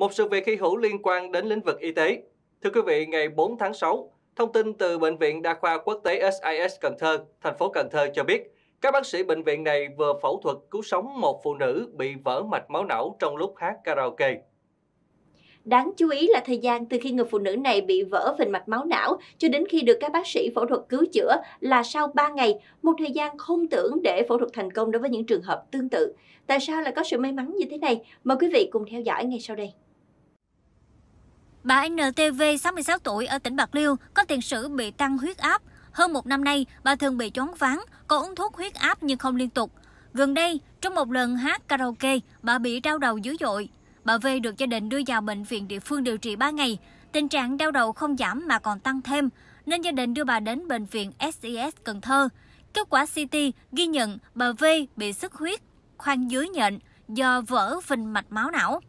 Một sự việc hy hữu liên quan đến lĩnh vực y tế. Thưa quý vị, ngày 4 tháng 6, thông tin từ Bệnh viện Đa khoa Quốc tế SIS Cần Thơ, thành phố Cần Thơ cho biết, các bác sĩ bệnh viện này vừa phẫu thuật cứu sống một phụ nữ bị vỡ mạch máu não trong lúc hát karaoke. Đáng chú ý là thời gian từ khi người phụ nữ này bị vỡ vành mạch máu não cho đến khi được các bác sĩ phẫu thuật cứu chữa là sau 3 ngày, một thời gian không tưởng để phẫu thuật thành công đối với những trường hợp tương tự. Tại sao lại có sự may mắn như thế này? Mời quý vị cùng theo dõi ngay sau đây. Bà NTV, 66 tuổi, ở tỉnh Bạc Liêu, có tiền sử bị tăng huyết áp. Hơn một năm nay, bà thường bị chóng váng, có uống thuốc huyết áp nhưng không liên tục. Gần đây, trong một lần hát karaoke, bà bị đau đầu dữ dội. Bà V được gia đình đưa vào bệnh viện địa phương điều trị 3 ngày. Tình trạng đau đầu không giảm mà còn tăng thêm, nên gia đình đưa bà đến bệnh viện SES Cần Thơ. Kết quả CT ghi nhận bà V bị xuất huyết, khoang dưới nhện do vỡ phình mạch máu não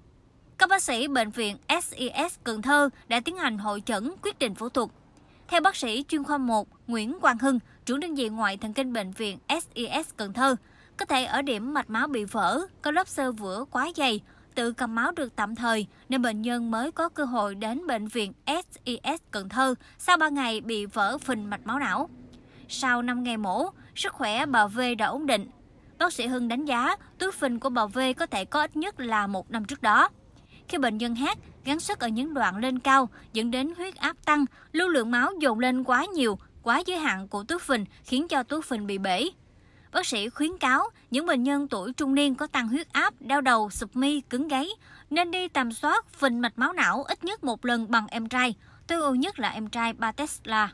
các bác sĩ bệnh viện SES Cần Thơ đã tiến hành hội chẩn quyết định phẫu thuật. Theo bác sĩ chuyên khoa 1 Nguyễn Quang Hưng, trưởng đơn vị ngoại thần kinh bệnh viện SES Cần Thơ, có thể ở điểm mạch máu bị vỡ, có lớp sơ vữa quá dày, tự cầm máu được tạm thời nên bệnh nhân mới có cơ hội đến bệnh viện SES Cần Thơ sau 3 ngày bị vỡ phình mạch máu não. Sau 5 ngày mổ, sức khỏe bà V đã ổn định. Bác sĩ Hưng đánh giá túi phình của bà V có thể có ít nhất là một năm trước đó. Khi bệnh nhân hát, gắn sức ở những đoạn lên cao dẫn đến huyết áp tăng, lưu lượng máu dồn lên quá nhiều, quá giới hạn của túi phình khiến cho túi phình bị bể. Bác sĩ khuyến cáo những bệnh nhân tuổi trung niên có tăng huyết áp, đau đầu, sụp mi, cứng gáy nên đi tầm soát phình mạch máu não ít nhất một lần bằng em trai, tối ưu nhất là em trai ba Tesla.